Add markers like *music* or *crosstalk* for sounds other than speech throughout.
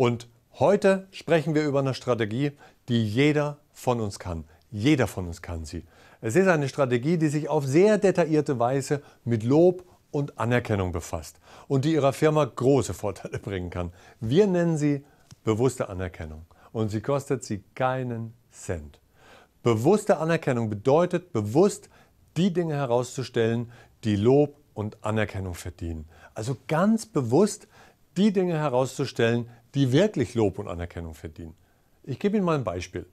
Und heute sprechen wir über eine Strategie, die jeder von uns kann. Jeder von uns kann sie. Es ist eine Strategie, die sich auf sehr detaillierte Weise mit Lob und Anerkennung befasst und die ihrer Firma große Vorteile *laughs* bringen kann. Wir nennen sie bewusste Anerkennung und sie kostet sie keinen Cent. Bewusste Anerkennung bedeutet bewusst die Dinge herauszustellen, die Lob und Anerkennung verdienen. Also ganz bewusst die Dinge herauszustellen, die wirklich Lob und Anerkennung verdienen. Ich gebe Ihnen mal ein Beispiel.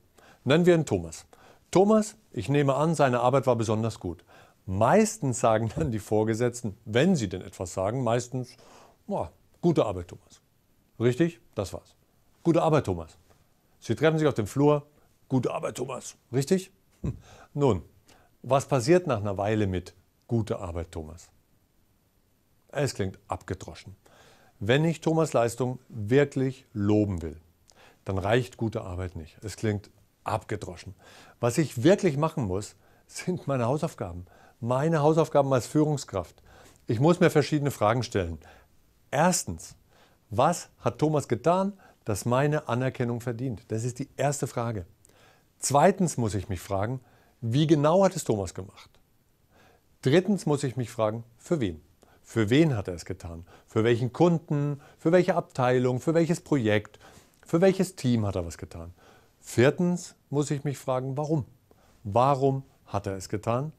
Nennen wir ihn Thomas. Thomas, ich nehme an, seine Arbeit war besonders gut. Meistens sagen dann die Vorgesetzten, wenn sie denn etwas sagen, meistens, boah, gute Arbeit, Thomas. Richtig? Das war's. Gute Arbeit, Thomas. Sie treffen sich auf dem Flur. Gute Arbeit, Thomas. Richtig? Hm. Nun, was passiert nach einer Weile mit gute Arbeit, Thomas? Es klingt abgedroschen. Wenn ich Thomas Leistung wirklich loben will, dann reicht gute Arbeit nicht. Es klingt abgedroschen. Was ich wirklich machen muss, sind meine Hausaufgaben. Meine Hausaufgaben als Führungskraft. Ich muss mir verschiedene Fragen stellen. Erstens, was hat Thomas getan, das meine Anerkennung verdient? Das ist die erste Frage. Zweitens muss ich mich fragen, wie genau hat es Thomas gemacht? Drittens muss ich mich fragen, für wen? Für wen hat er es getan? Für welchen Kunden? Für welche Abteilung? Für welches Projekt? Für welches Team hat er was getan? Viertens muss ich mich fragen, warum? Warum hat er es getan?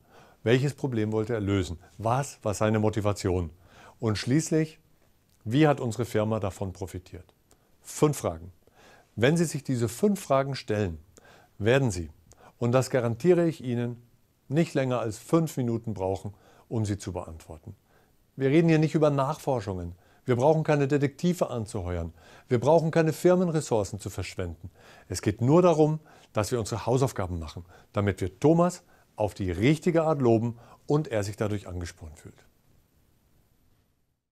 Welches Problem wollte er lösen? Was war seine Motivation? Und schließlich, wie hat unsere Firma davon profitiert? Fünf Fragen. Wenn Sie sich diese fünf Fragen stellen, werden Sie, und das garantiere ich Ihnen, nicht länger als fünf Minuten brauchen, um sie zu beantworten. Wir reden hier nicht über Nachforschungen. Wir brauchen keine Detektive anzuheuern. Wir brauchen keine Firmenressourcen zu verschwenden. Es geht nur darum, dass wir unsere Hausaufgaben machen, damit wir Thomas auf die richtige Art loben und er sich dadurch angespornt fühlt.